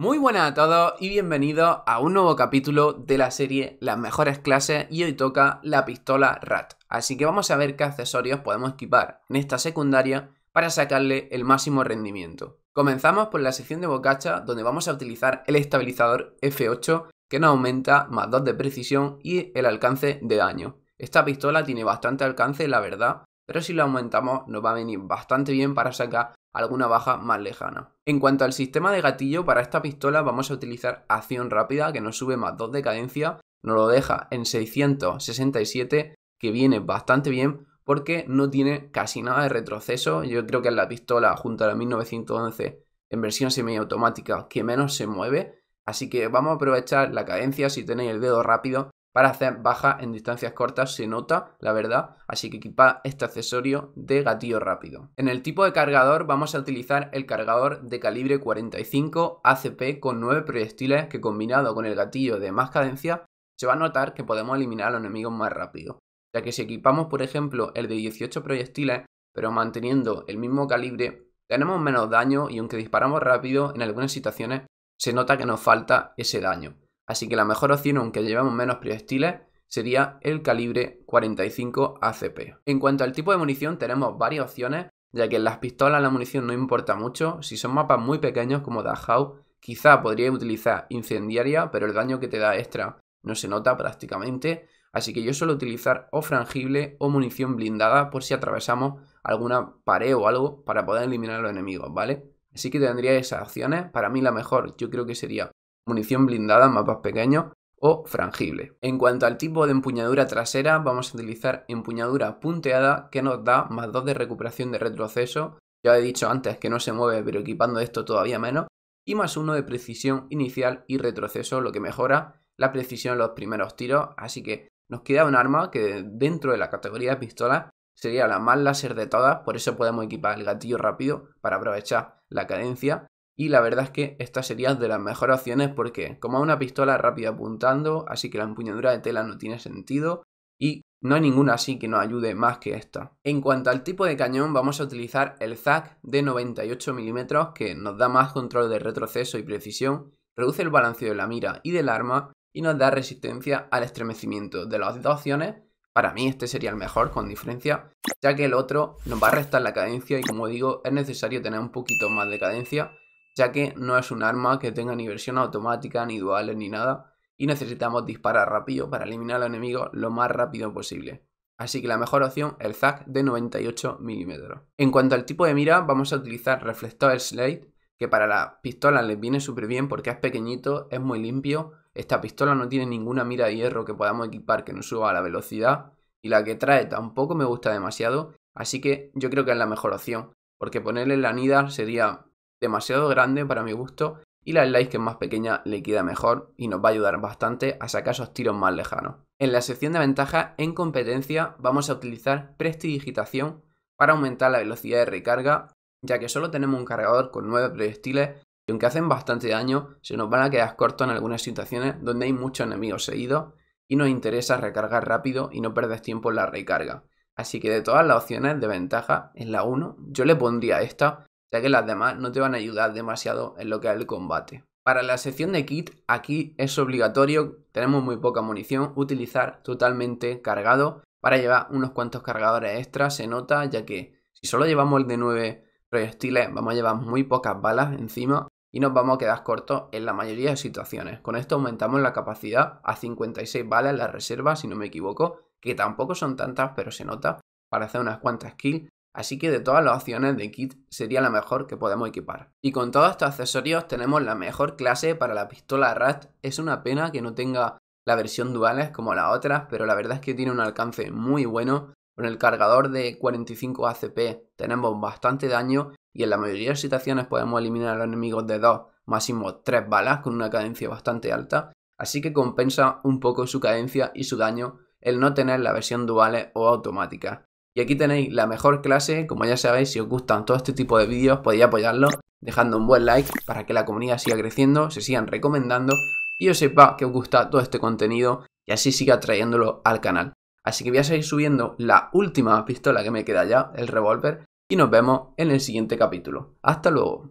Muy buenas a todos y bienvenidos a un nuevo capítulo de la serie Las mejores clases y hoy toca la pistola RAT. Así que vamos a ver qué accesorios podemos equipar en esta secundaria para sacarle el máximo rendimiento. Comenzamos por la sección de bocacha donde vamos a utilizar el estabilizador F8 que nos aumenta más 2 de precisión y el alcance de daño. Esta pistola tiene bastante alcance la verdad, pero si lo aumentamos nos va a venir bastante bien para sacar alguna baja más lejana. En cuanto al sistema de gatillo, para esta pistola vamos a utilizar acción rápida que nos sube más 2 de cadencia, nos lo deja en 667, que viene bastante bien porque no tiene casi nada de retroceso. Yo creo que es la pistola junto a la 1911 en versión semiautomática que menos se mueve, así que vamos a aprovechar la cadencia si tenéis el dedo rápido para hacer bajas en distancias cortas se nota, la verdad, así que equipa este accesorio de gatillo rápido. En el tipo de cargador vamos a utilizar el cargador de calibre 45 ACP con 9 proyectiles que combinado con el gatillo de más cadencia se va a notar que podemos eliminar a los enemigos más rápido, ya que si equipamos por ejemplo el de 18 proyectiles pero manteniendo el mismo calibre tenemos menos daño y aunque disparamos rápido en algunas situaciones se nota que nos falta ese daño. Así que la mejor opción, aunque llevamos menos proyectiles, sería el calibre 45 ACP. En cuanto al tipo de munición, tenemos varias opciones, ya que en las pistolas la munición no importa mucho. Si son mapas muy pequeños como Dachau, quizá podría utilizar incendiaria, pero el daño que te da extra no se nota prácticamente. Así que yo suelo utilizar o frangible o munición blindada por si atravesamos alguna pared o algo para poder eliminar a los enemigos, ¿vale? Así que tendría esas opciones. Para mí la mejor yo creo que sería munición blindada, mapas pequeños o frangible. En cuanto al tipo de empuñadura trasera, vamos a utilizar empuñadura punteada que nos da más 2 de recuperación de retroceso, ya he dicho antes que no se mueve, pero equipando esto todavía menos, y más 1 de precisión inicial y retroceso, lo que mejora la precisión en los primeros tiros, así que nos queda un arma que dentro de la categoría de pistola sería la más láser de todas, por eso podemos equipar el gatillo rápido para aprovechar la cadencia y la verdad es que esta sería de las mejores opciones porque como una pistola rápida apuntando, así que la empuñadura de tela no tiene sentido y no hay ninguna así que nos ayude más que esta. En cuanto al tipo de cañón, vamos a utilizar el ZAC de 98 mm que nos da más control de retroceso y precisión, reduce el balanceo de la mira y del arma y nos da resistencia al estremecimiento. De las dos opciones, para mí este sería el mejor con diferencia, ya que el otro nos va a restar la cadencia y como digo, es necesario tener un poquito más de cadencia ya que no es un arma que tenga ni versión automática, ni duales, ni nada, y necesitamos disparar rápido para eliminar al enemigo lo más rápido posible. Así que la mejor opción, el ZAC de 98 mm. En cuanto al tipo de mira, vamos a utilizar reflector slate, que para las pistolas les viene súper bien porque es pequeñito, es muy limpio, esta pistola no tiene ninguna mira de hierro que podamos equipar que nos suba a la velocidad, y la que trae tampoco me gusta demasiado, así que yo creo que es la mejor opción, porque ponerle la nida sería demasiado grande para mi gusto y la slice que es más pequeña le queda mejor y nos va a ayudar bastante a sacar esos tiros más lejanos. En la sección de ventaja en competencia vamos a utilizar prestidigitación para aumentar la velocidad de recarga ya que solo tenemos un cargador con 9 proyectiles y aunque hacen bastante daño se nos van a quedar cortos en algunas situaciones donde hay muchos enemigos seguidos y nos interesa recargar rápido y no perder tiempo en la recarga. Así que de todas las opciones de ventaja en la 1 yo le pondría esta ya que las demás no te van a ayudar demasiado en lo que es el combate. Para la sección de kit, aquí es obligatorio, tenemos muy poca munición, utilizar totalmente cargado para llevar unos cuantos cargadores extras, se nota, ya que si solo llevamos el de 9 proyectiles, vamos a llevar muy pocas balas encima y nos vamos a quedar cortos en la mayoría de situaciones. Con esto aumentamos la capacidad a 56 balas en la reserva, si no me equivoco, que tampoco son tantas, pero se nota para hacer unas cuantas kills Así que de todas las opciones de kit sería la mejor que podemos equipar. Y con todos estos accesorios tenemos la mejor clase para la pistola RAT. Es una pena que no tenga la versión duales como las otras, pero la verdad es que tiene un alcance muy bueno. Con el cargador de 45 ACP tenemos bastante daño y en la mayoría de situaciones podemos eliminar a los enemigos de 2, máximo 3 balas con una cadencia bastante alta. Así que compensa un poco su cadencia y su daño el no tener la versión duales o automática aquí tenéis la mejor clase, como ya sabéis, si os gustan todo este tipo de vídeos podéis apoyarlo dejando un buen like para que la comunidad siga creciendo, se sigan recomendando y yo sepa que os gusta todo este contenido y así siga trayéndolo al canal. Así que voy a seguir subiendo la última pistola que me queda ya, el revólver, y nos vemos en el siguiente capítulo. Hasta luego.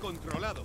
controlado.